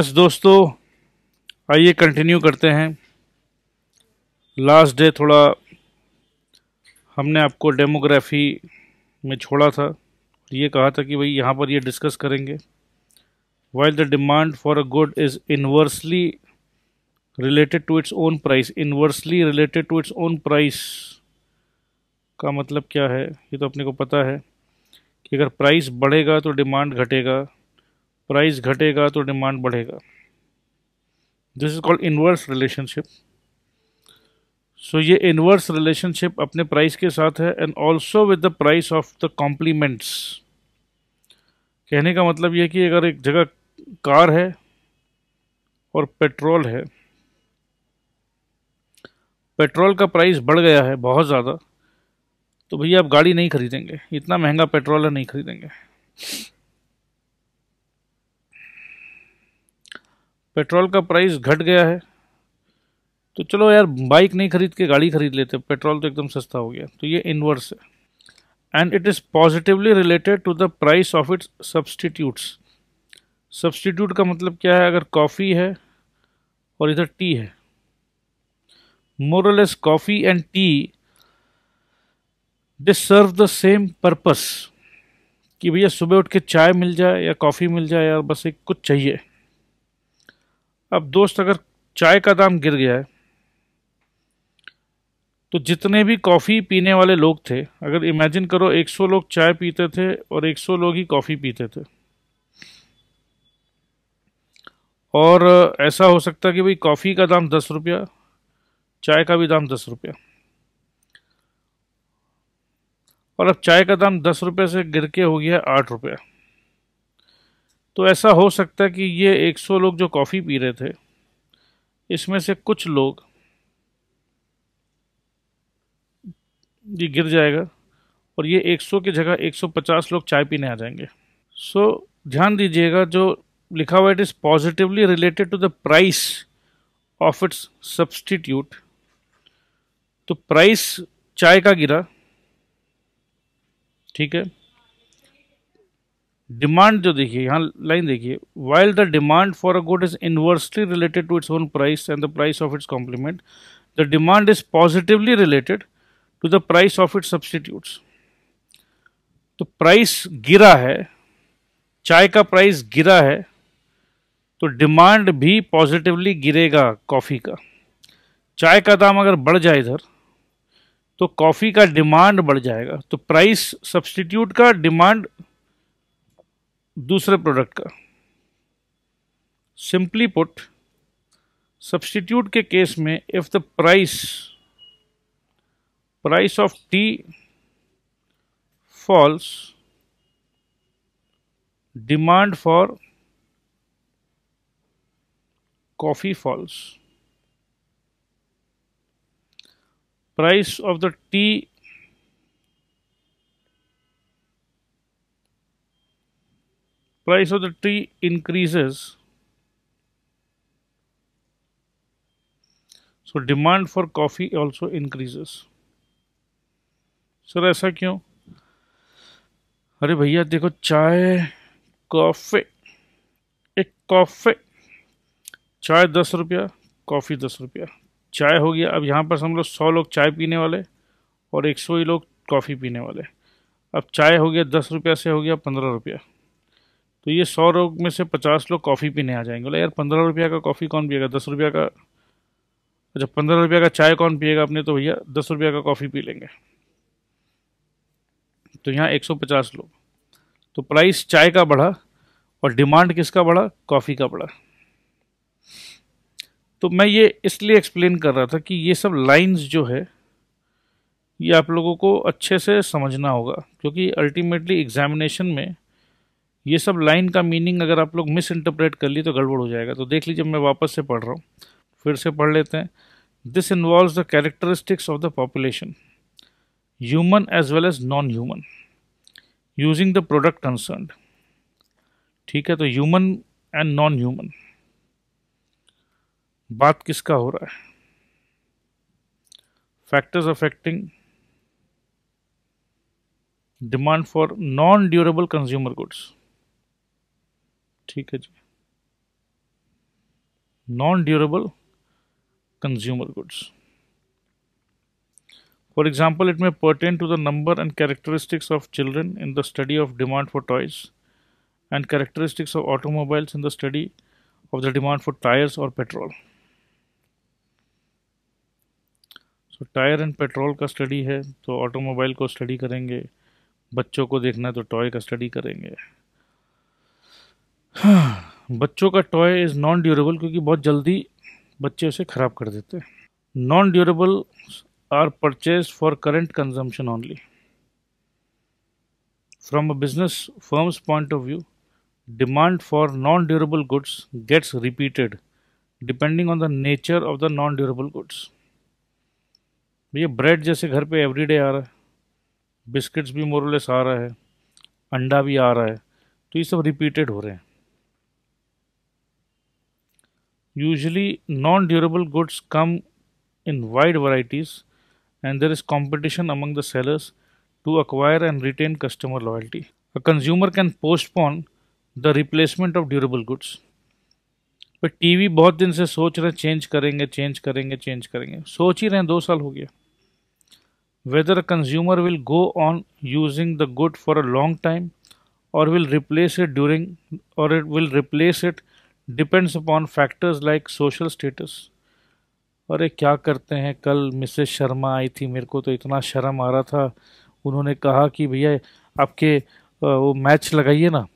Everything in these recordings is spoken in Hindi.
यस दोस्तों आइए कंटिन्यू करते हैं लास्ट डे थोड़ा हमने आपको डेमोग्राफी में छोड़ा था ये कहा था कि भाई यहाँ पर ये डिस्कस करेंगे while the demand for a good is inversely related to its own price inversely related to its own price का मतलब क्या है ये तो अपने को पता है कि अगर प्राइस बढ़ेगा तो डिमांड घटेगा प्राइस घटेगा तो डिमांड बढ़ेगा this is called inverse relationship so ये इन्वर्स रिलेशनशिप अपने प्राइस के साथ है and also with the price of the complements कहने का मतलब यह कि अगर एक जगह कार है और पेट्रोल है पेट्रोल का प्राइस बढ़ गया है बहुत ज़्यादा तो भैया आप गाड़ी नहीं खरीदेंगे इतना महंगा पेट्रोल है नहीं खरीदेंगे पेट्रोल का प्राइस घट गया है तो चलो यार बाइक नहीं खरीद के गाड़ी खरीद लेते पेट्रोल तो एकदम सस्ता हो गया तो ये इन्वर्स है and it is positively related to the price of its substitutes substitute का मतलब क्या है अगर कॉफ़ी है और इधर टी है more less coffee and tea they serve the same purpose कि भैया सुबह उठ के चाय मिल जाए या कॉफ़ी मिल जाए या बस एक कुछ चाहिए अब दोस्त अगर चाय का दाम गिर गया है तो जितने भी कॉफ़ी पीने वाले लोग थे अगर इमेजिन करो 100 लोग चाय पीते थे और 100 लोग ही कॉफ़ी पीते थे और ऐसा हो सकता कि भाई कॉफ़ी का दाम दस रुपया चाय का भी दाम दस रुपया और अब चाय का दाम दस रुपये से गिर के हो गया आठ रुपया तो ऐसा हो सकता है कि ये 100 लोग जो कॉफ़ी पी रहे थे इसमें से कुछ लोग ये गिर जाएगा और ये 100 की जगह 150 लोग चाय पीने आ जाएंगे सो ध्यान दीजिएगा जो लिखा हुआ it is positively related to the price of its substitute तो प्राइस चाय का गिरा ठीक है डिमांड जो देखिए यहाँ लाइन देखिए while the demand for a good is inversely related to its own price and the price of its complement the demand is positively related to the price of its substitutes तो प्राइस गिरा है चाय का प्राइस गिरा है तो डिमांड भी पॉजिटिवली गिरेगा कॉफ़ी का चाय का दाम अगर बढ़ जाए इधर तो कॉफ़ी का डिमांड बढ़ जाएगा तो प्राइस सब्सटीट्यूट का डिमांड दूसरे प्रोडक्ट का सिंपली पुट सब्सटीट्यूट के केस में if the price price of tea falls demand for coffee falls price of the tea price of the tree increases so demand for coffee also increases sir ऐसा क्यों अरे भैया देखो चाय कॉफ़ी एक कॉफ़ी चाय दस रुपया कॉफ़ी दस रुपया चाय हो गया अब यहाँ पर हम लोग सौ लोग चाय पीने वाले और एक सौ ही लोग कॉफ़ी पीने वाले अब चाय हो गया दस रुपया से हो गया पंद्रह रुपया तो ये सौ लोग में से पचास लोग कॉफ़ी पीने आ जाएंगे बोले यार पंद्रह रुपया का कॉफ़ी कौन पिएगा दस रुपया का अच्छा पंद्रह रुपया का चाय कौन पिएगा अपने तो भैया दस रुपया का कॉफ़ी पी लेंगे तो यहाँ एक सौ पचास लोग तो प्राइस चाय का बढ़ा और डिमांड किसका बढ़ा कॉफ़ी का बढ़ा तो मैं ये इसलिए एक्सप्लेन कर रहा था कि ये सब लाइंस जो है ये आप लोगों को अच्छे से समझना होगा क्योंकि अल्टीमेटली एग्जामिनेशन में ये सब लाइन का मीनिंग अगर आप लोग मिस इंटरप्रेट कर लिए तो गड़बड़ हो जाएगा तो देख लीजिए मैं वापस से पढ़ रहा हूँ फिर से पढ़ लेते हैं this involve the characteristics of the population human as well as non human using the product concern ठीक है तो ह्यूमन एंड नॉन ह्यूमन बात किसका हो रहा है factors affecting demand for non durable consumer goods ठीक है जी non durable consumer goods for example it may pertain to the number and characteristics of children in the study of demand for toys and characteristics of automobiles in the study of the demand for tyres और petrol so tyre and petrol का स्टडी है तो ऑटोमोबाइल को स्टडी करेंगे बच्चों को देखना है तो टॉय का स्टडी करेंगे बच्चों का टॉय इज़ नॉन ड्यूरेबल क्योंकि बहुत जल्दी बच्चे उसे ख़राब कर देते हैं non durable are purchase for current consumption only from a business firms point of view demand for non durable goods gets repeated depending on the nature of the non durable goods ये ब्रेड जैसे घर पे एवरीडे आ रहा है बिस्किट्स भी मोरलेस आ रहा है अंडा भी आ रहा है तो ये सब रिपीटेड हो रहे हैं Usually, non-durable goods come in wide varieties and there is competition among the sellers to acquire and retain customer loyalty. A consumer can postpone the replacement of durable goods. but TV. बहुत दिन से सोच रहे change करेंगे change करेंगे change करेंगे सोच ही रहे हैं दो साल हो गया whether a consumer will go on using the good for a long or और will replace it ड्यूरिंग और it will replace depends upon factors like social status अरे क्या करते हैं कल मिसेस शर्मा आई थी मेरे को तो इतना शर्म आ रहा था उन्होंने कहा कि भैया आपके वो मैच लगाइए ना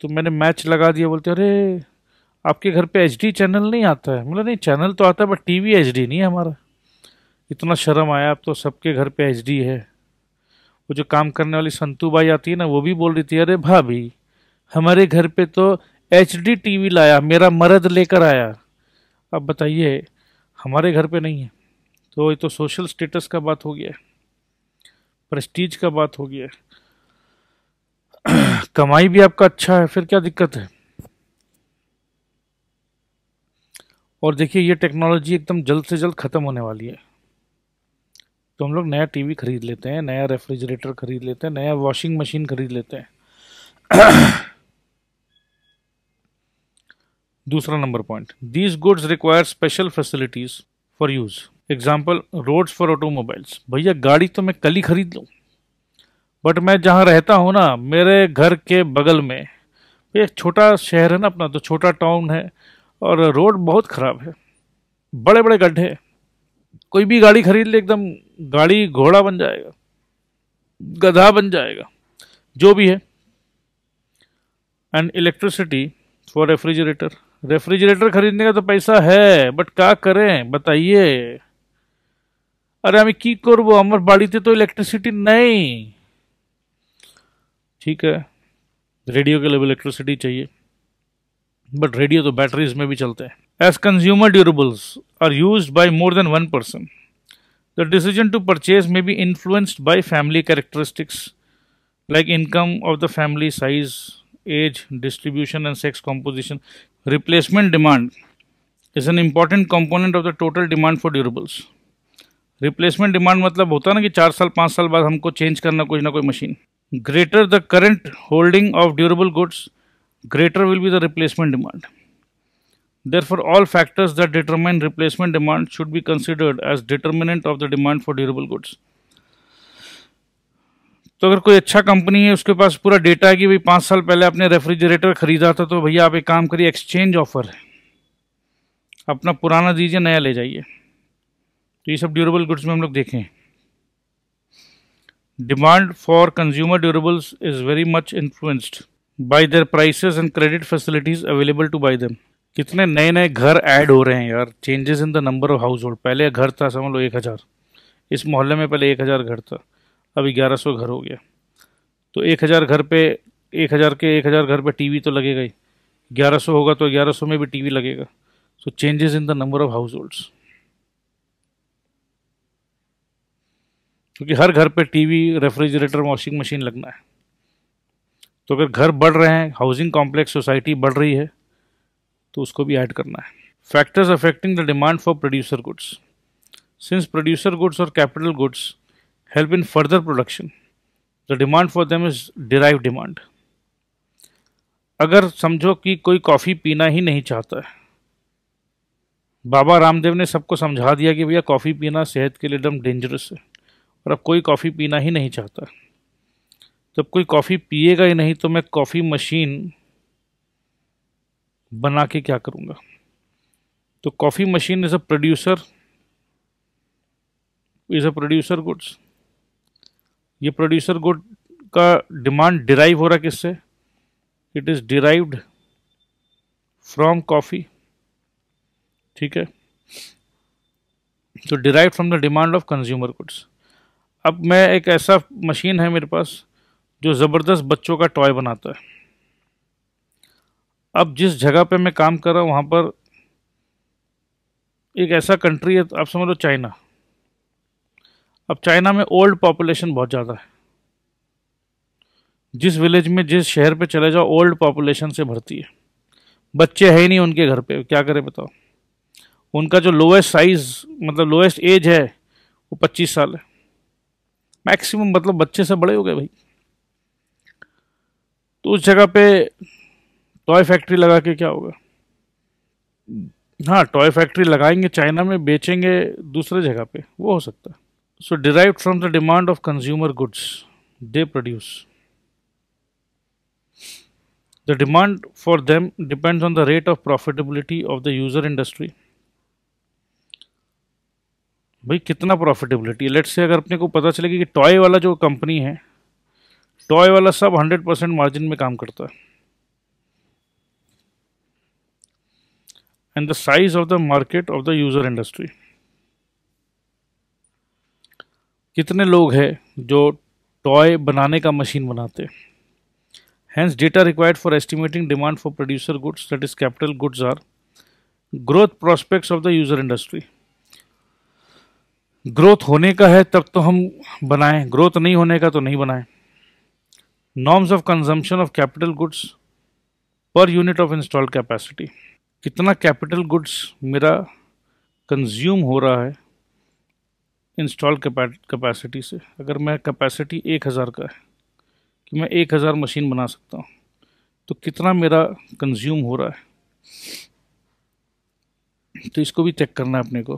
तो मैंने मैच लगा दिया बोलते अरे आपके घर पे एच चैनल नहीं आता है मतलब नहीं चैनल तो आता है बट टी वी नहीं है हमारा इतना शर्म आया अब तो सबके घर पे एच है वो जो काम करने वाली संतू बाई आती है ना वो भी बोल रही थी अरे भाभी हमारे घर पे तो एच डी टी वी लाया मेरा मर्द लेकर आया अब बताइए हमारे घर पे नहीं है तो ये तो सोशल स्टेटस का बात हो गया प्रेस्टीज का बात हो गया कमाई भी आपका अच्छा है फिर क्या दिक्कत है और देखिए ये टेक्नोलॉजी एकदम जल्द से जल्द ख़त्म होने वाली है तो हम लोग नया टीवी खरीद लेते हैं नया रेफ्रिजरेटर खरीद लेते हैं नया वॉशिंग मशीन खरीद लेते हैं दूसरा number point these goods require special facilities for use example roads for automobiles भैया गाड़ी तो मैं कल ही खरीद लूँ बट मैं जहाँ रहता हूँ ना मेरे घर के बगल में एक छोटा शहर है ना अपना तो छोटा टाउन है और रोड बहुत ख़राब है बड़े बड़े गड्ढे कोई भी गाड़ी खरीद ले एकदम गाड़ी घोड़ा बन जाएगा गधा बन जाएगा जो भी है and electricity for refrigerator refrigerator खरीदने का तो पैसा है बट क्या करें बताइए अरे আমি কি করব আমার বাড়িতে तो इलेक्ट्रिसिटी नहीं ठीक है रेडियो के लिए इलेक्ट्रिसिटी चाहिए बट रेडियो तो बैटरीज में भी चलते हैं as consumer durables are use by more than one person the decision to purchase may be influenced by family characteristics like income of the family size age distribution and sex composition Replacement demand is an important component of the total demand for durables. Replacement demand मतलब होता है ना कि चार साल पाँच साल बाद हमको change करना कोई ना कोई machine. Greater the current holding of durable goods, greater will be the replacement demand. Therefore, all factors that determine replacement demand should be considered as determinant of the demand for durable goods. तो अगर कोई अच्छा कंपनी है उसके पास पूरा डेटा है कि भाई पाँच साल पहले आपने रेफ्रिजरेटर खरीदा था तो भैया आप एक काम करिए एक्सचेंज ऑफर है अपना पुराना दीजिए नया ले जाइए तो ये सब ड्यूरेबल गुड्स में हम लोग देखें demand for consumer durables is very much influenced by their prices and credit facilities available to buy them कितने नए नए घर ऐड हो रहे हैं यार changes in the number of household पहले घर था समझ लो एक हज़ार इस मोहल्ले में पहले एक हज़ार घर था अब ग्यारह सौ घर हो गया तो एक हज़ार घर पे एक हज़ार के एक हज़ार घर पे टीवी तो लगेगा ही ग्यारह सौ होगा तो ग्यारह सौ में भी टीवी लगेगा so changes in the number of households क्योंकि हर घर पे टीवी रेफ्रिजरेटर वॉशिंग मशीन लगना है तो अगर घर बढ़ रहे हैं हाउसिंग कॉम्प्लेक्स सोसाइटी बढ़ रही है तो उसको भी ऐड करना है factors affecting the demand for producer goods since producer goods और capital goods help in further production. The demand for them is derived demand. अगर समझो कि कोई कॉफ़ी पीना ही नहीं चाहता है बाबा रामदेव ने सबको समझा दिया कि भैया कॉफ़ी पीना सेहत के लिए एकदम डेंजरस है और अब कोई कॉफ़ी पीना ही नहीं चाहता जब कोई कॉफ़ी पिएगा ही नहीं तो मैं कॉफ़ी मशीन बना के क्या करूँगा तो coffee machine is a producer is a producer goods ये प्रोड्यूसर गुड का डिमांड डिराइव हो रहा किससे it is derived from coffee ठीक है तो derive from the demand of consumer goods अब मैं एक ऐसा मशीन है मेरे पास जो ज़बरदस्त बच्चों का टॉय बनाता है अब जिस जगह पे मैं काम कर रहा हूँ वहाँ पर एक ऐसा कंट्री है आप समझ लो चाइना अब चाइना में ओल्ड पॉपुलेशन बहुत ज़्यादा है जिस विलेज में जिस शहर पे चले जाओ ओल्ड पॉपुलेशन से भरती है बच्चे है ही नहीं उनके घर पे क्या करें बताओ उनका जो लोएस्ट साइज मतलब लोएस्ट एज है वो पच्चीस साल है मैक्सिमम मतलब बच्चे से बड़े हो गए भाई तो उस जगह पे टॉय फैक्ट्री लगा के क्या होगा हाँ टॉय फैक्ट्री लगाएंगे चाइना में बेचेंगे दूसरे जगह पे वो हो सकता है So derived from the demand of consumer goods they produce. The demand for them depends on the rate of profitability of the user industry. भाई कितना प्रॉफिटेबिलिटी लेट्स से अगर अपने को पता चलेगा कि टॉय वाला जो कंपनी है टॉय वाला सब 100 परसेंट मार्जिन में काम करता है and the size of the market of the user industry कितने लोग हैं जो टॉय बनाने का मशीन बनाते हैं hence data required for estimating demand for producer goods that is capital goods are growth prospects of the user industry growth होने का है तब तो हम बनाएं ग्रोथ नहीं होने का तो नहीं बनाएं norms of consumption of capital goods per unit of install capacity कितना कैपिटल गुड्स मेरा कंज्यूम हो रहा है इंस्टॉल कैपेसिटी से अगर मैं कैपेसिटी एक हज़ार का है कि मैं एक हज़ार मशीन बना सकता हूँ तो कितना मेरा कंज्यूम हो रहा है तो इसको भी चेक करना है अपने को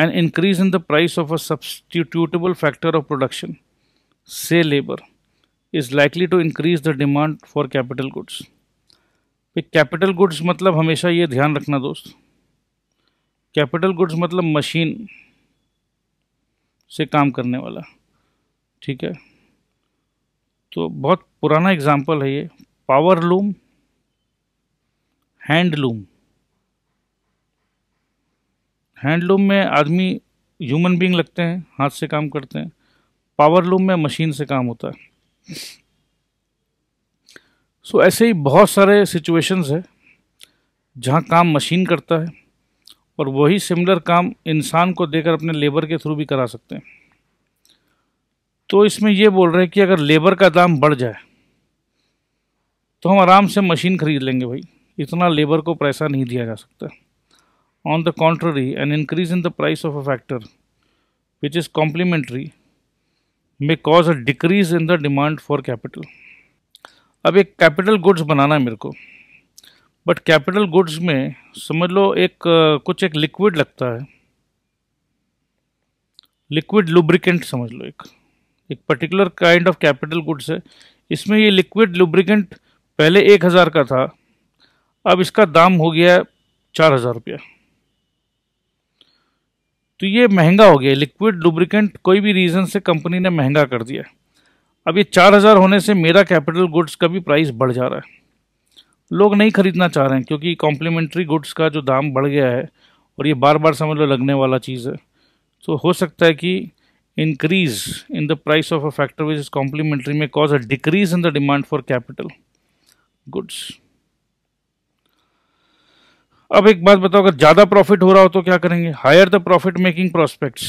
an increase in the price of a substitutable factor of production से labour is likely to increase the demand for capital goods capital goods मतलब हमेशा ये ध्यान रखना दोस्त कैपिटल गुड्स मतलब मशीन से काम करने वाला ठीक है तो बहुत पुराना एग्जाम्पल है ये power loom hand loom hand loom में आदमी ह्यूमन बींग लगते हैं हाथ से काम करते हैं पावर लूम में मशीन से काम होता है सो so, ऐसे ही बहुत सारे सिचुएशंस है जहाँ काम मशीन करता है और वही सिमिलर काम इंसान को देकर अपने लेबर के थ्रू भी करा सकते हैं तो इसमें यह बोल रहे हैं कि अगर लेबर का दाम बढ़ जाए तो हम आराम से मशीन खरीद लेंगे भाई इतना लेबर को पैसा नहीं दिया जा सकता on the contrary an increase in the price of a factor which is complementary may cause a decrease in the demand for capital अब एक कैपिटल गुड्स बनाना है मेरे को बट कैपिटल गुड्स में समझ लो एक कुछ एक लिक्विड लगता है लिक्विड लुब्रिकेंट समझ लो एक एक particular kind of capital goods है इसमें ये लिक्विड लुब्रिकेंट पहले एक हज़ार का था अब इसका दाम हो गया चार हज़ार रुपया तो ये महंगा हो गया लिक्विड लुब्रिकेंट कोई भी रीज़न से कंपनी ने महंगा कर दिया अब ये चार हज़ार होने से मेरा कैपिटल गुड्स का भी प्राइस बढ़ जा रहा है लोग नहीं खरीदना चाह रहे हैं क्योंकि कॉम्प्लीमेंट्री गुड्स का जो दाम बढ़ गया है और ये बार बार समझ लो लगने वाला चीज़ है तो हो सकता है कि increase in the price of a factor which is complementary may cause a decrease in the demand for capital goods अब एक बात बताओ अगर ज़्यादा प्रॉफिट हो रहा हो तो क्या करेंगे higher the profit making prospect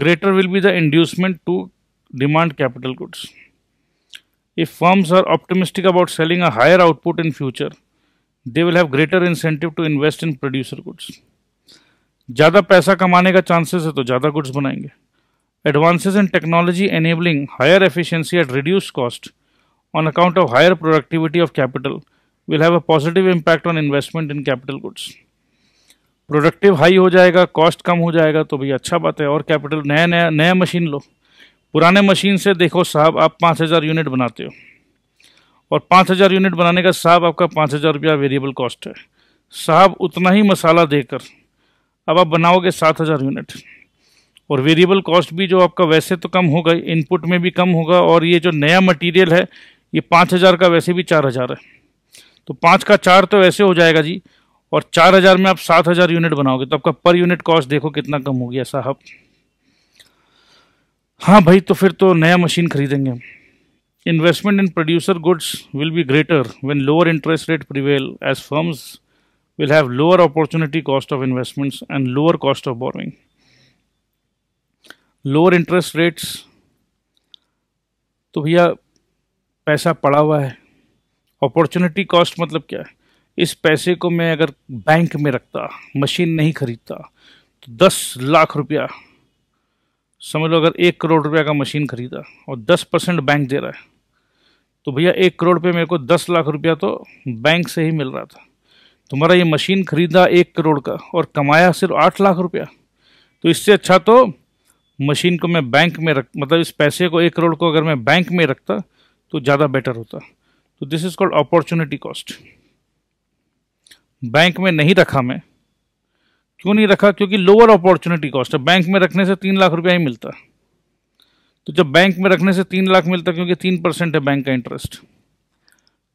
greater will be the inducement to demand capital goods if firms are optimistic about selling a higher output in future they will have greater incentive to invest in producer goods ज़्यादा पैसा कमाने का चांसेस है तो ज़्यादा गुड्स बनाएंगे advances in technology enabling higher efficiency at reduce cost on account of higher productivity of capital will have a positive impact on investment in capital goods productive high हो जाएगा कॉस्ट कम हो जाएगा तो भैया अच्छा बात है और कैपिटल नया नया नया मशीन लो पुराने मशीन से देखो साहब आप पाँच हज़ार यूनिट बनाते हो और पाँच हज़ार यूनिट बनाने का साहब आपका पाँच हज़ार रुपया वेरिएबल कॉस्ट है साहब उतना ही मसाला देकर अब आप बनाओगे सात हज़ार यूनिट और वेरिएबल कॉस्ट भी जो आपका वैसे तो कम होगा इनपुट में भी कम होगा और ये जो नया मटीरियल है ये पाँच हज़ार का वैसे भी चार हज़ार है तो पाँच का चार तो वैसे हो जाएगा जी और चार हज़ार में आप सात हज़ार यूनिट बनाओगे तो आपका पर यूनिट कॉस्ट देखो कितना कम हो गया साहब हाँ भाई तो फिर तो नया मशीन खरीदेंगे investment in producer goods will be greater when lower interest rate prevail as firms will have lower opportunity cost of investments and lower cost of borrowing lower interest rates तो भैया पैसा पड़ा हुआ है अपॉर्चुनिटी कॉस्ट मतलब क्या है इस पैसे को मैं अगर बैंक में रखता मशीन नहीं खरीदता तो दस लाख रुपया समझ लो अगर एक करोड़ रुपया का मशीन खरीदा और दस परसेंट बैंक दे रहा है तो भैया एक करोड़ पे मेरे को दस लाख रुपया तो बैंक से ही मिल रहा था तुम्हारा ये मशीन खरीदा एक करोड़ का और कमाया सिर्फ आठ लाख रुपया तो इससे अच्छा तो मशीन को मैं बैंक में रख मतलब इस पैसे को एक करोड़ को अगर मैं बैंक में रखता तो ज़्यादा बेटर होता तो this is called opportunity cost bank में नहीं रखा मैं क्यों नहीं रखा क्योंकि लोअर अपॉर्चुनिटी कॉस्ट है बैंक में रखने से तीन लाख रुपया ही मिलता तो जब बैंक में रखने से तीन लाख मिलता क्योंकि तीन परसेंट है बैंक का इंटरेस्ट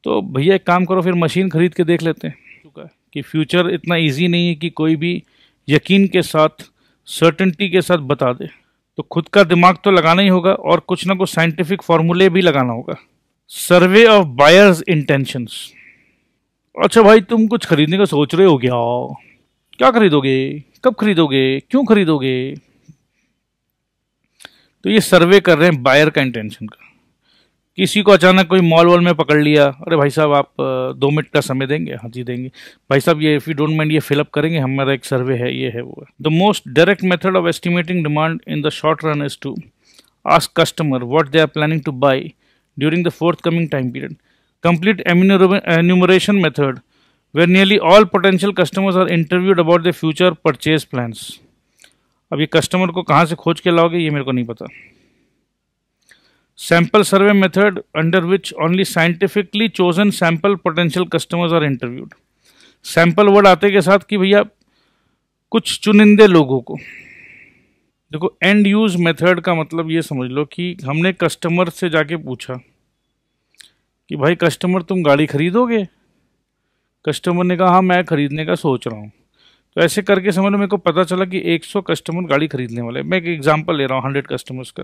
तो भैया एक काम करो फिर मशीन खरीद के देख लेते हैं कि फ्यूचर इतना ईजी नहीं है कि कोई भी यकीन के साथ सर्टेंटी के साथ बता दे तो खुद का दिमाग तो लगाना ही होगा और कुछ ना कुछ साइंटिफिक फॉर्मूले भी लगाना होगा सर्वे ऑफ बायर्स इंटेंशंस अच्छा भाई तुम कुछ खरीदने का सोच रहे हो क्या क्या खरीदोगे कब खरीदोगे क्यों खरीदोगे तो ये सर्वे कर रहे हैं बायर का इंटेंशन का किसी को अचानक कोई मॉल वॉल में पकड़ लिया अरे भाई साहब आप दो मिनट का समय देंगे हाँ जी देंगे भाई साहब ये इफ़ यू डोंट माइंड ये फिलअप करेंगे हमारा एक सर्वे है ये है वो है the most direct method of estimating demand in the short run is to ask customer what they are planning to buy during the forthcoming time period complete enumeration method where nearly all potential customers are interviewed about their future purchase plans. अब ये कस्टमर को कहाँ से खोज के लाओगे ये मेरे को नहीं पता sample survey method under which only scientifically chosen sample potential customers are interviewed sample word आते के साथ कि भैया कुछ चुनिंदे लोगों को देखो एंड यूज मेथड का मतलब ये समझ लो कि हमने कस्टमर से जाके पूछा कि भाई कस्टमर तुम गाड़ी खरीदोगे कस्टमर ने कहा हाँ मैं ख़रीदने का सोच रहा हूँ तो ऐसे करके समझ लो मेरे को पता चला कि 100 कस्टमर गाड़ी खरीदने वाले मैं एक एग्जांपल ले रहा हूँ 100 कस्टमर्स का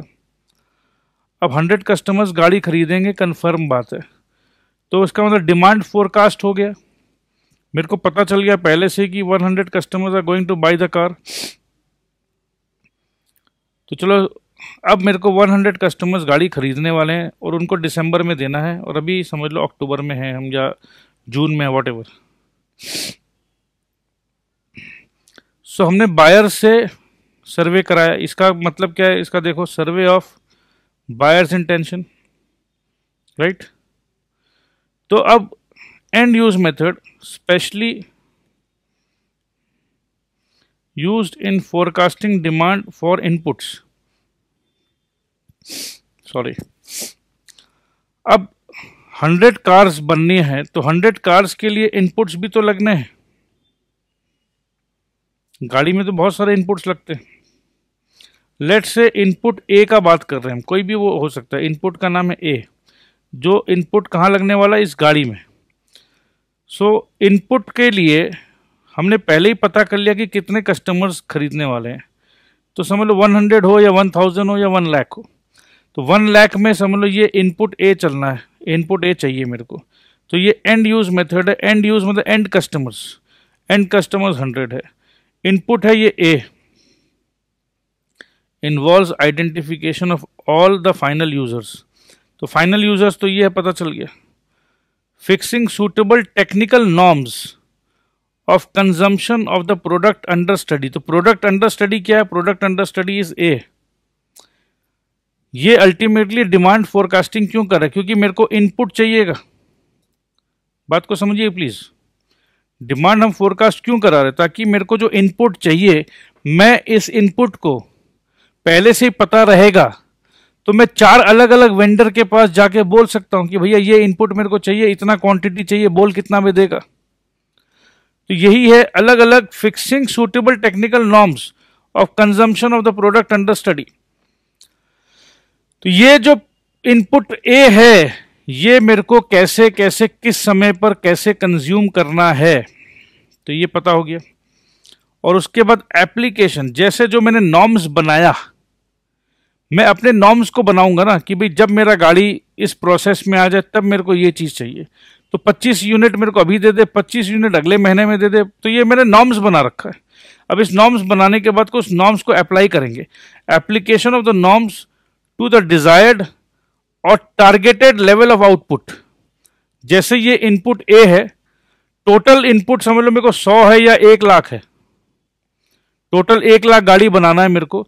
अब 100 कस्टमर्स गाड़ी खरीदेंगे कन्फर्म बात है तो उसका मतलब डिमांड फोरकास्ट हो गया मेरे को पता चल गया पहले से कि 100 customers are going to buy the car तो चलो अब मेरे को 100 कस्टमर्स गाड़ी खरीदने वाले हैं और उनको दिसंबर में देना है और अभी समझ लो अक्टूबर में है हम या जून में वॉट एवर सो हमने बायर से सर्वे कराया इसका मतलब क्या है इसका देखो survey of buyers intention right तो अब end use method specially use in forecasting demand for inputs sorry अब हंड्रेड कार्स बननी है तो हंड्रेड कार्स के लिए इनपुट्स भी तो लगने हैं गाड़ी में तो बहुत सारे इनपुट्स लगते हैं लेट से इनपुट ए का बात कर रहे हैं हम कोई भी वो हो सकता है इनपुट का नाम है ए जो इनपुट कहाँ लगने वाला है इस गाड़ी में सो so, इनपुट के लिए हमने पहले ही पता कर लिया कि कितने कस्टमर्स खरीदने वाले हैं तो समझ लो 100 हो या 1000 हो या 1 लाख हो तो 1 लाख में समझ लो ये इनपुट ए चलना है इनपुट ए चाहिए मेरे को तो ये एंड यूज़ मेथड है एंड यूज़ मतलब end customers end customers hundred है इनपुट है ये a involve identification of all the final users तो फाइनल यूजर्स तो ये है पता चल गया fixing suitable technical norms of consumption of the product under study तो प्रोडक्ट अंडर स्टडी क्या है product under study is a ये अल्टीमेटली डिमांड फोरकास्टिंग क्यों कर रहा है क्योंकि मेरे को इनपुट चाहिएगा बात को समझिए प्लीज़ डिमांड हम फोरकास्ट क्यों करा रहे ताकि मेरे को जो इनपुट चाहिए मैं इस इनपुट को पहले से ही पता रहेगा तो मैं चार अलग अलग वेंडर के पास जाके बोल सकता हूं कि भैया ये इनपुट मेरे को चाहिए इतना क्वांटिटी चाहिए बोल कितना में देगा तो यही है अलग अलग fixing suitable technical norms of consumption of the product under study तो ये जो इनपुट ए है ये मेरे को कैसे कैसे किस समय पर कैसे कंज्यूम करना है तो ये पता हो गया और उसके बाद एप्लीकेशन जैसे जो मैंने नॉर्म्स बनाया मैं अपने नॉर्म्स को बनाऊंगा ना कि भाई जब मेरा गाड़ी इस प्रोसेस में आ जाए तब मेरे को ये चीज़ चाहिए तो 25 यूनिट मेरे को अभी दे दे 25 यूनिट अगले महीने में दे दे तो ये मैंने नॉर्म्स बना रखा है अब इस नॉर्म्स बनाने के बाद को उस नॉर्म्स को अप्लाई करेंगे application of the norms to the desired और टारगेटेड लेवल ऑफ आउटपुट जैसे ये इनपुट ए है टोटल इनपुट समझ लो मेरे को सौ है या एक लाख है टोटल एक लाख गाड़ी बनाना है मेरे को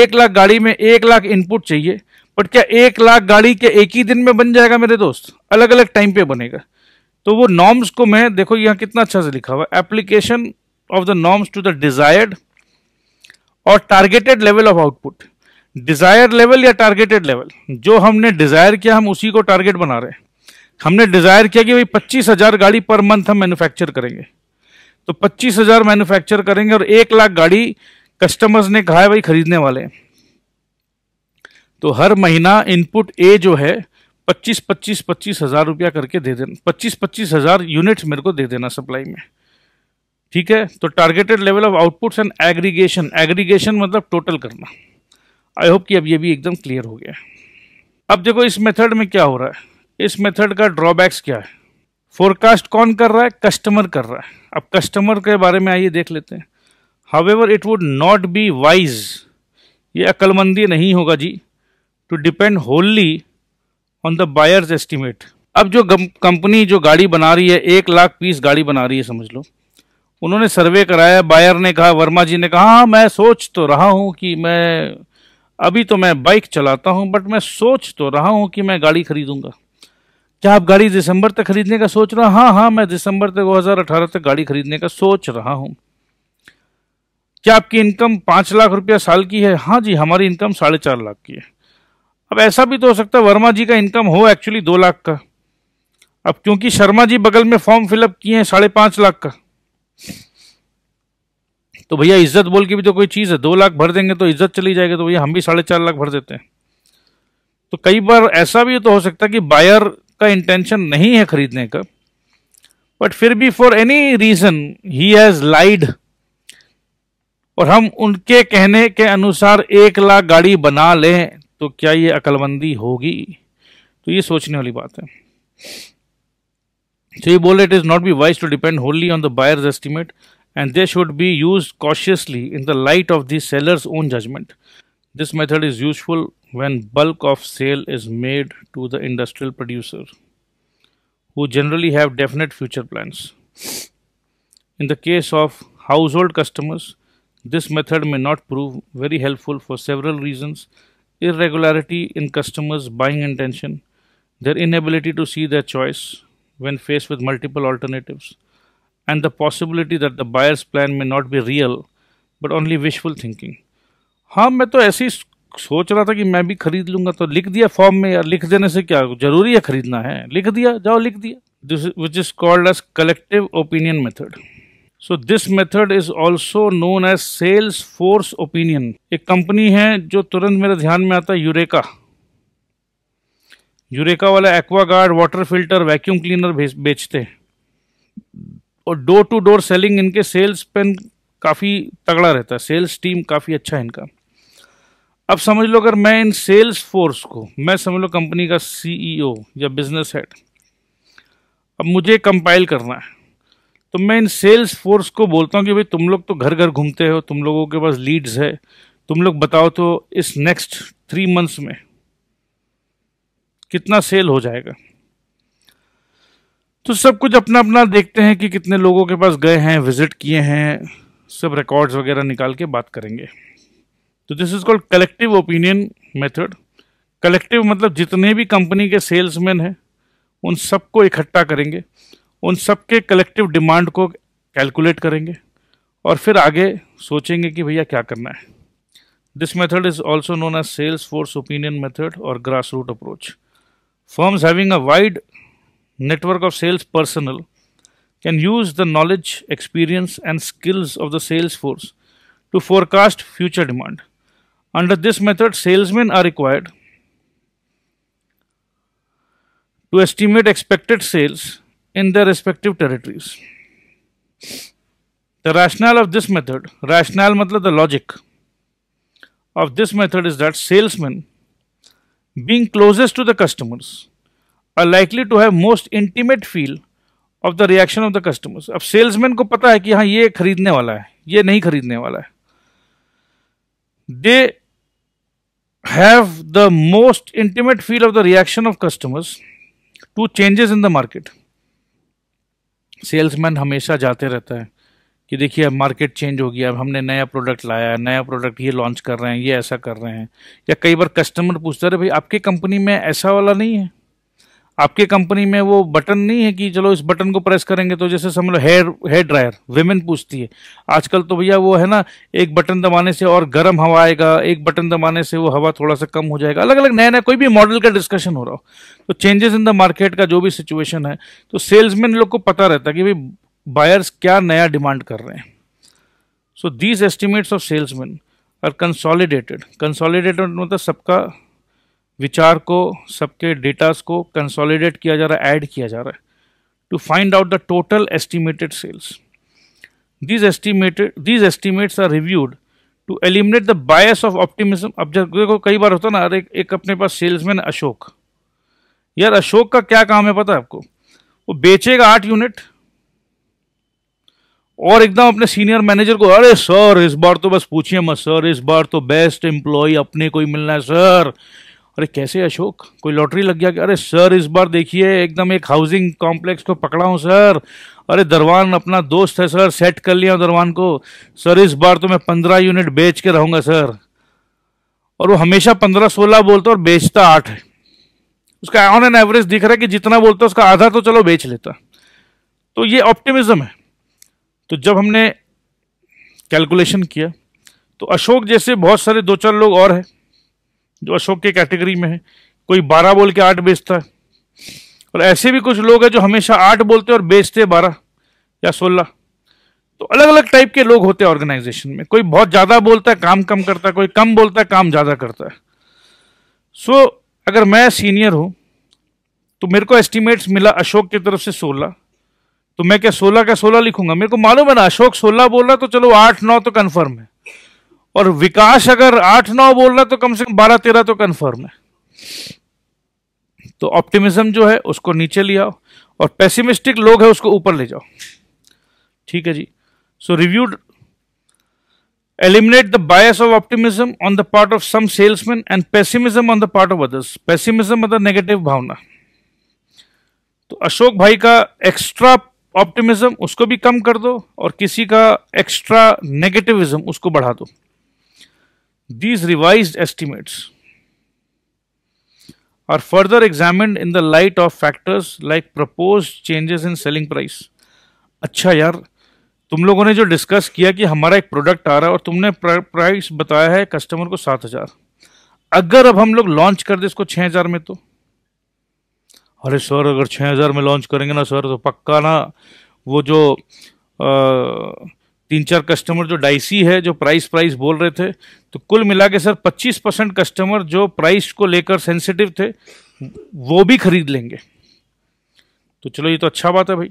एक लाख गाड़ी में एक लाख इनपुट चाहिए बट क्या एक लाख गाड़ी क्या एक ही दिन में बन जाएगा मेरे दोस्त अलग अलग टाइम पे बनेगा तो वो नॉर्म्स को मैं देखो यहाँ कितना अच्छा से लिखा हुआ application of the norms to the desired और targeted level of output desire level या टारगेटेड लेवल जो हमने डिजायर किया हम उसी को टारगेट बना रहे हैं हमने डिजायर किया कि भाई पच्चीस हजार गाड़ी पर मंथ हम मैन्युफैक्चर करेंगे तो पच्चीस हजार मैन्युफैक्चर करेंगे और एक लाख गाड़ी कस्टमर्स ने कहा है भाई खरीदने वाले हैं तो हर महीना इनपुट ए जो है पच्चीस पच्चीस पच्चीस हजार रुपया करके दे देना पच्चीस पच्चीस हजार यूनिट मेरे को दे देना सप्लाई में ठीक है तो targeted level of outputs and aggregation aggregation मतलब टोटल करना आई होप कि अब ये भी एकदम क्लियर हो गया अब देखो इस मेथड में क्या हो रहा है इस मेथड का ड्रॉबैक्स क्या है फोरकास्ट कौन कर रहा है कस्टमर कर रहा है अब कस्टमर के बारे में आइए देख लेते हैं however it would not be wise ये अक्लमंदी नहीं होगा जी to depend wholly on the buyers estimate अब जो कंपनी जो गाड़ी बना रही है एक लाख पीस गाड़ी बना रही है समझ लो उन्होंने सर्वे कराया बायर ने कहा वर्मा जी ने कहा हाँ मैं सोच तो रहा हूँ कि मैं अभी तो मैं बाइक चलाता हूं बट मैं सोच तो रहा हूं कि मैं गाड़ी खरीदूंगा क्या आप गाड़ी दिसंबर तक खरीदने का सोच रहा हाँ हाँ मैं दिसंबर तक 2018 तक गाड़ी खरीदने का सोच रहा हूं क्या आपकी इनकम पांच लाख रुपया साल की है हाँ जी हमारी इनकम साढ़े चार लाख की है अब ऐसा भी तो हो सकता है वर्मा जी का इनकम हो एक्चुअली दो लाख का अब क्योंकि शर्मा जी बगल में फॉर्म फिलअप किए हैं साढ़े पांच लाख का तो भैया इज्जत बोल के भी तो कोई चीज़ है दो लाख भर देंगे तो इज्जत चली जाएगी तो भैया हम भी साढ़े चार लाख भर देते हैं तो कई बार ऐसा भी तो हो सकता है कि बायर का इंटेंशन नहीं है खरीदने का बट फिर भी for any reason he has lied और हम उनके कहने के अनुसार एक लाख गाड़ी बना लें तो क्या ये अकलमंदी होगी तो ये सोचने वाली बात है तो ये बोले it is not be wise to depend wholly on the buyers estimate and they should be used cautiously in the light of the seller's own judgment. This method is useful when bulk of sale is made to the industrial producer who generally have definite future plans. In the case of household customers, this method may not prove very helpful for several reasons irregularity in customers' buying intention, their inability to see their choice when faced with multiple alternatives, and the possibility that the buyer's plan may not be real but only wishful thinking. हाँ मैं तो ऐसे ही सोच रहा था कि मैं भी खरीद लूंगा तो लिख दिया फॉर्म में यार लिख देने से क्या जरूरी है खरीदना है लिख दिया जाओ लिख दिया this which is called as collective opinion method so this method is also known as sales force opinion एक कंपनी है जो तुरंत मेरे ध्यान में आता है यूरेका यूरेका वाला Aquaguard water filter vacuum cleaner बेचते हैं और डोर टू डोर सेलिंग इनके सेल्स पेन काफ़ी तगड़ा रहता है सेल्स टीम काफ़ी अच्छा है इनका अब समझ लो अगर मैं इन सेल्स फोर्स को मैं समझ लो कंपनी का सीईओ e या बिजनेस हेड अब मुझे कंपाइल करना है तो मैं इन सेल्स फोर्स को बोलता हूँ कि भाई तुम लोग तो घर घर घूमते हो तुम लोगों के पास लीड्स है तुम लोग बताओ तो इस नेक्स्ट थ्री मंथ्स में कितना सेल हो जाएगा तो सब कुछ अपना अपना देखते हैं कि कितने लोगों के पास गए हैं विजिट किए हैं सब रिकॉर्ड्स वगैरह निकाल के बात करेंगे तो this is called collective opinion method collective मतलब जितने भी कंपनी के सेल्समैन हैं उन सबको इकट्ठा करेंगे उन सबके कलेक्टिव डिमांड को कैलकुलेट करेंगे और फिर आगे सोचेंगे कि भैया क्या करना है this method is also known as sales force opinion method और grass root approach firms having a wide network of sales personnel can use the knowledge, experience and skills of the sales force to forecast future demand. Under this method, salesmen are required to estimate expected sales in their respective territories. The rationale of this method, rationale means the logic of this method is that salesmen being closest to the customers are likely to have most intimate feel of the reaction of the customers. अब salesman को पता है कि हाँ ये खरीदने वाला है ये नहीं खरीदने वाला है They have the most intimate feel of the reaction of customers to changes in the market. Salesman हमेशा जाते रहता है कि देखिए अब मार्केट चेंज हो गया अब हमने नया प्रोडक्ट लाया है नया प्रोडक्ट ये लॉन्च कर रहे हैं ये ऐसा कर रहे हैं या कई बार कस्टमर पूछता है भाई आपकी कंपनी में ऐसा वाला नहीं है आपके कंपनी में वो बटन नहीं है कि चलो इस बटन को प्रेस करेंगे तो जैसे समझ लो हेयर हेयर ड्रायर वेमेन पूछती है आजकल तो भैया वो है ना एक बटन दबाने से और गर्म हवा आएगा एक बटन दबाने से वो हवा थोड़ा सा कम हो जाएगा अलग अलग नया नया कोई भी मॉडल का डिस्कशन हो रहा हो तो चेंजेस इन द मार्केट का जो भी सिचुएशन है तो सेल्समैन लोग को पता रहता है कि भाई बायर्स क्या नया डिमांड कर रहे हैं so these estimates of salesman are consolidated consolidated मतलब सबका विचार को सबके डेटास को कंसोलिडेट किया जा रहा है ऐड किया जा रहा है to find out the total estimated sales these estimated these estimates are reviewed to eliminate the bias of optimism अब जब देखो कई बार होता ना अरे एक अपने पास सेल्समैन अशोक यार अशोक का क्या काम है पता है आपको वो बेचेगा आठ यूनिट और एकदम अपने सीनियर मैनेजर को अरे सर इस बार तो बस पूछिए मत सर इस बार तो बेस्ट एम्प्लॉय अपने को ही मिलना है सर अरे कैसे अशोक कोई लॉटरी लग गया अरे सर इस बार देखिए एकदम एक हाउसिंग कॉम्प्लेक्स को पकड़ा हूँ सर अरे दरवान अपना दोस्त है सर सेट कर लिया दरवान को सर इस बार तो मैं पंद्रह यूनिट बेच के रहूँगा सर और वो हमेशा पंद्रह सोलह बोलता और बेचता आठ है उसका ऑन एन एवरेज दिख रहा है कि जितना बोलता है उसका आधा तो चलो बेच लेता तो ये ऑप्टिमिज्म है तो जब हमने कैलकुलेशन किया तो अशोक जैसे बहुत सारे दो चार लोग और हैं जो अशोक के कैटेगरी में है कोई बारह बोल के आठ बेचता है और ऐसे भी कुछ लोग हैं जो हमेशा आठ बोलते और बेचते बारह या सोलह तो अलग अलग टाइप के लोग होते हैं ऑर्गेनाइजेशन में कोई बहुत ज़्यादा बोलता है काम कम करता है कोई कम बोलता है काम ज़्यादा करता है सो so, अगर मैं सीनियर हूँ तो मेरे को एस्टिमेट्स मिला अशोक की तरफ से सोलह तो मैं क्या सोलह का सोलह लिखूंगा मेरे को मालूम है ना अशोक सोलह बोल रहा तो चलो आठ नौ तो कन्फर्म है और विकास अगर आठ नौ बोल रहा है तो कम से कम बारह तेरह तो कंफर्म है तो ऑप्टिमिज्म जो है उसको नीचे ले आओ और पेसिमिस्टिक लोग है उसको ऊपर ले जाओ ठीक है जी so reviewed eliminate the bias of optimism on the part of some salesman and pessimism on the part of others pessimism मतलब नेगेटिव भावना तो अशोक भाई का एक्स्ट्रा ऑप्टिमिज्म उसको भी कम कर दो और किसी का एक्स्ट्रा नेगेटिविज्म उसको बढ़ा दो These revised estimates are further examined in the light of factors like proposed changes in selling price. अच्छा यार तुम लोगों ने जो डिस्कस किया कि हमारा एक प्रोडक्ट आ रहा है और तुमने प्राइस बताया है कस्टमर को सात हजार अगर अब हम लोग लॉन्च कर दे इसको छः हजार में तो अरे सर अगर छः हजार में लॉन्च करेंगे ना सर तो पक्का ना वो जो आ, तीन चार कस्टमर जो डाइसी है जो प्राइस प्राइस बोल रहे थे तो कुल मिला के सर पच्चीस परसेंट कस्टमर जो प्राइस को लेकर सेंसिटिव थे वो भी खरीद लेंगे तो चलो ये तो अच्छा बात है भाई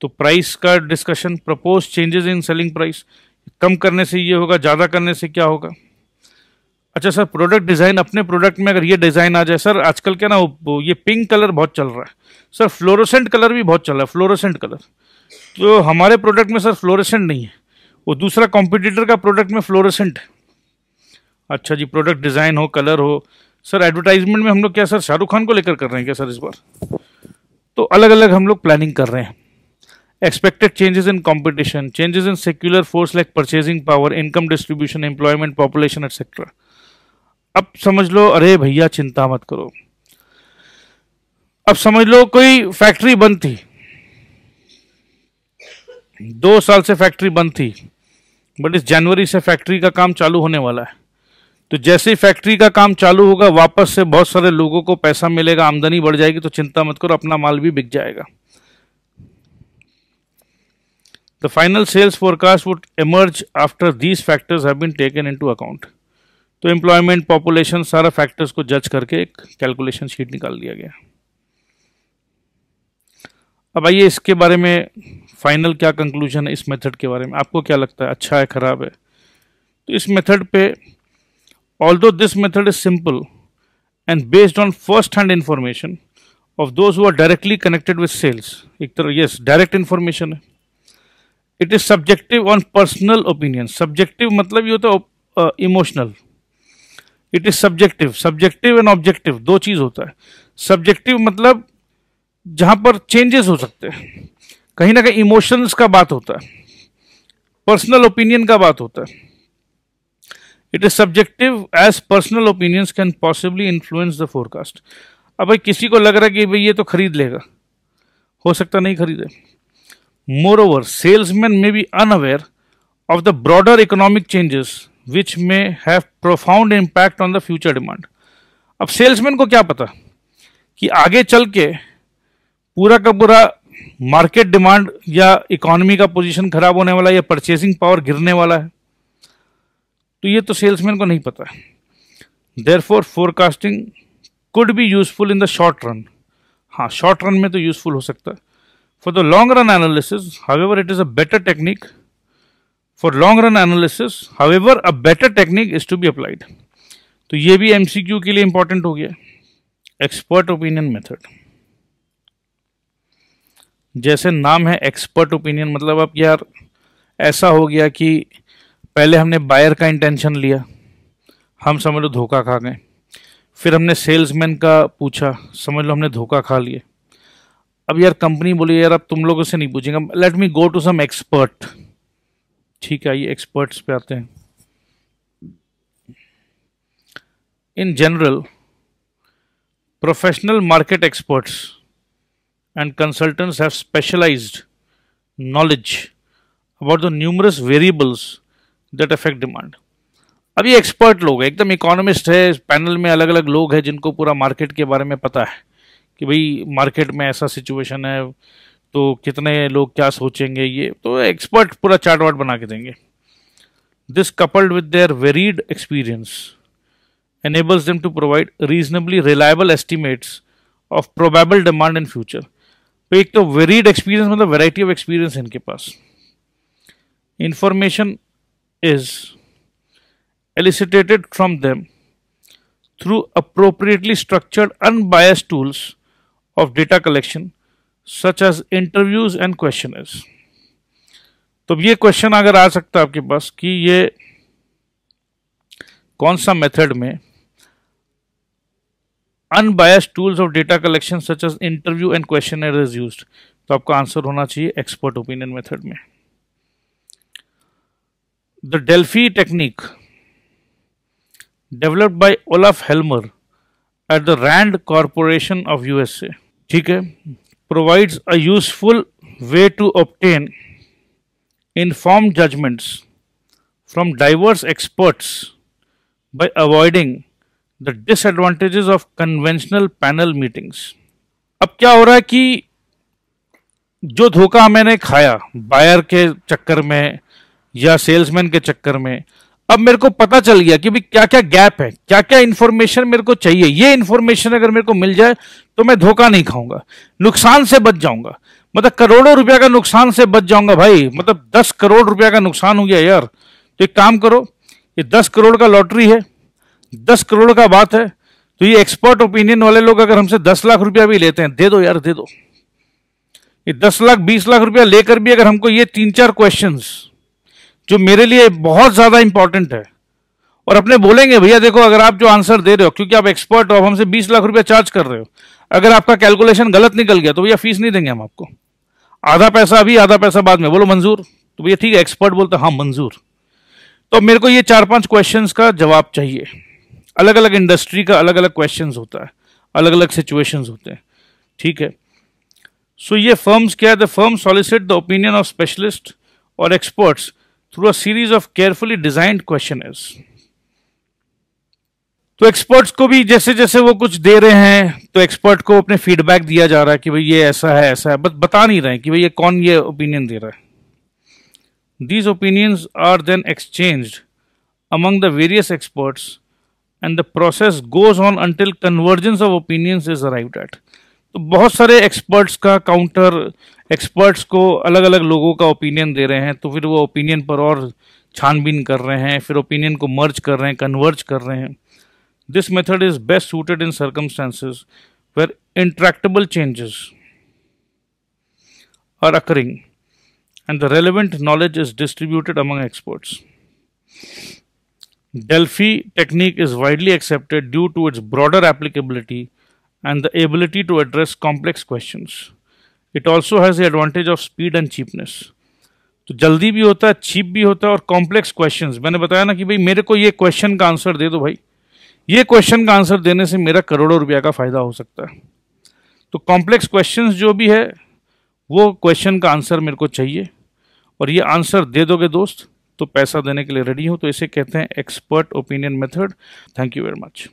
तो प्राइस का discussion propose changes in selling price कम करने से ये होगा ज़्यादा करने से क्या होगा अच्छा सर प्रोडक्ट डिज़ाइन अपने प्रोडक्ट में अगर ये डिज़ाइन आ जाए सर आजकल क्या ना ये पिंक कलर बहुत चल रहा है सर फ्लोरोसेंट कलर भी बहुत चल रहा है फ्लोरोसेंट कलर तो हमारे प्रोडक्ट में सर फ्लोरेसेंट नहीं है वो दूसरा कॉम्पिटिटर का प्रोडक्ट में फ्लोरेसेंट है अच्छा जी प्रोडक्ट डिज़ाइन हो कलर हो सर एडवर्टाइजमेंट में हम लोग क्या सर शाहरुख खान को लेकर कर रहे हैं क्या सर इस बार तो अलग अलग हम लोग प्लानिंग कर रहे हैं expected changes in competition changes in secular force like purchasing power income distribution employment population etcetera अब समझ लो अरे भैया चिंता मत करो अब समझ लो कोई फैक्ट्री बंद थी दो साल से फैक्ट्री बंद थी बट इस जनवरी से फैक्ट्री का काम चालू होने वाला है तो जैसे ही फैक्ट्री का काम चालू होगा वापस से बहुत सारे लोगों को पैसा मिलेगा आमदनी बढ़ जाएगी तो चिंता मत करो अपना माल भी बिक जाएगा the final sales forecast would emerge after these factors है तो एम्प्लॉयमेंट पॉपुलेशन सारा फैक्टर्स को जज करके एक कैलकुलेशन शीट निकाल दिया गया अब आइए इसके बारे में फाइनल क्या कंक्लूजन है इस मेथड के बारे में आपको क्या लगता है अच्छा है ख़राब है तो इस मेथड पे although this method is simple and based on first hand information of those who are directly connected with sales एक तरह यस डायरेक्ट इन्फॉर्मेशन है it is subjective on personal opinion subjective मतलब ये होता है emotional it is subjective subjective and objective दो चीज़ होता है सब्जेक्टिव मतलब जहां पर चेंजेस हो सकते हैं कहीं ना कहीं इमोशंस का बात होता है पर्सनल ओपिनियन का बात होता है it is subjective as personal opinions can possibly influence the forecast अब भाई किसी को लग रहा है कि भाई ये तो खरीद लेगा हो सकता नहीं खरीदे moreover salesman may be unaware of the broader economic changes which may have profound impact on the future demand अब सेल्समैन को क्या पता कि आगे चल के पूरा का पूरा मार्केट डिमांड या इकोनॉमी का पोजीशन खराब होने वाला या परचेसिंग पावर गिरने वाला है तो ये तो सेल्समैन को नहीं पता therefore forecasting could be useful in the short run हाँ शॉर्ट रन में तो यूजफुल हो सकता है for the long run analysis however it is a better technique for long run analysis however a better technique is to be applied तो ये भी एमसीक्यू के लिए इंपॉर्टेंट हो गया एक्सपर्ट ओपिनियन मेथड जैसे नाम है एक्सपर्ट ओपिनियन मतलब अब यार ऐसा हो गया कि पहले हमने बायर का इंटेंशन लिया हम समझ लो धोखा खा गए फिर हमने सेल्समैन का पूछा समझ लो हमने धोखा खा लिया अब यार कंपनी बोली यार अब तुम लोगों से नहीं पूछेंगे let me go to some expert ठीक है ये एक्सपर्ट्स पे आते हैं in general professional market experts and consultants have specialized knowledge about the numerous variables that affect demand. अब ये एक्सपर्ट लोग एकदम economist है इस पैनल में अलग अलग लोग हैं जिनको पूरा market के बारे में पता है कि भाई market में ऐसा situation है तो कितने लोग क्या सोचेंगे ये तो expert पूरा chart वार्ट बना के देंगे This coupled with their varied experience enables them to provide reasonably reliable estimates of probable demand in future तो एक तो वेरीड एक्सपीरियंस मतलब वेराइटी ऑफ एक्सपीरियंस इनके पास information is elicited from them through appropriately structured unbiased tools of data collection such as interviews and question तो ये क्वेश्चन अगर आ सकता है आपके पास कि ये कौन सा मेथड में unbiased tools of data collection such as interview and question तो आपका आंसर होना चाहिए एक्सपर्ट ओपिनियन मेथड में the Delphi technique developed by Olaf Helmer at the Rand Corporation of USA ठीक है provides a useful way to obtain informed judgments from diverse experts by avoiding the disadvantages of conventional panel meetings अब क्या हो रहा है कि जो धोखा मैंने खाया बायर के चक्कर में या सेल्समैन के चक्कर में अब मेरे को पता चल गया कि भाई क्या क्या गैप है क्या क्या इंफॉर्मेशन मेरे को चाहिए ये इंफॉर्मेशन अगर मेरे को मिल जाए तो मैं धोखा नहीं खाऊंगा नुकसान से बच जाऊंगा मतलब करोड़ों रुपया का नुकसान से बच जाऊंगा भाई मतलब दस करोड़ रुपया का नुकसान हो गया यार तो एक काम करो ये दस करोड़ का लॉटरी है दस करोड़ का बात है तो ये एक्सपर्ट ओपिनियन वाले लोग अगर हमसे दस लाख रुपया भी लेते हैं दे दो यार दे दो ये दस लाख बीस लाख रुपया लेकर भी अगर हमको ये तीन चार क्वेश्चन जो मेरे लिए बहुत ज्यादा इंपॉर्टेंट है और अपने बोलेंगे भैया देखो अगर आप जो आंसर दे रहे हो क्योंकि आप एक्सपर्ट हो आप हमसे बीस लाख रुपया चार्ज कर रहे हो अगर आपका कैलकुलेशन गलत निकल गया तो भैया फीस नहीं देंगे हम आपको आधा पैसा अभी आधा पैसा बाद में बोलो मंजूर तो भैया ठीक है एक्सपर्ट बोलते हाँ मंजूर तो मेरे को ये चार पांच क्वेश्चंस का जवाब चाहिए अलग अलग इंडस्ट्री का अलग अलग क्वेश्चन होता है अलग अलग सिचुएशंस होते हैं ठीक है सो so, ये फर्म्स क्या है the firm solicit the opinion of specialist और experts through a series of carefully designed question तो एक्सपर्ट्स को भी जैसे जैसे वो कुछ दे रहे हैं तो एक्सपर्ट को अपने फीडबैक दिया जा रहा है कि भाई ये ऐसा है ऐसा है बस बता नहीं रहे हैं कि भाई ये कौन ये ओपिनियन दे रहा है these opinions are then exchanged among the various experts and the process goes on until convergence of opinions is arrived at. तो बहुत सारे एक्सपर्ट्स का काउंटर एक्सपर्ट्स को अलग अलग लोगों का ओपिनियन दे रहे हैं तो फिर वो ओपिनियन पर और छानबीन कर रहे हैं फिर ओपिनियन को मर्ज कर रहे हैं कन्वर्ज कर रहे हैं this method is best suited in circumstances where intractable changes are occurring and the relevant knowledge is distributed among experts. Delphi technique is widely accepted due to its broader applicability and the ability to address complex questions. It also has the advantage of speed and cheapness. तो जल्दी भी होता है चीप भी होता है और कॉम्प्लेक्स क्वेश्चन मैंने बताया ना कि भाई मेरे को ये क्वेश्चन का आंसर दे दो भाई ये क्वेश्चन का आंसर देने से मेरा करोड़ों रुपया का फायदा हो सकता है तो कॉम्प्लेक्स क्वेश्चन जो भी है वो क्वेश्चन का आंसर मेरे को चाहिए और ये आंसर दे दोगे दोस्त तो पैसा देने के लिए रेडी हो तो इसे कहते हैं expert opinion method thank you very much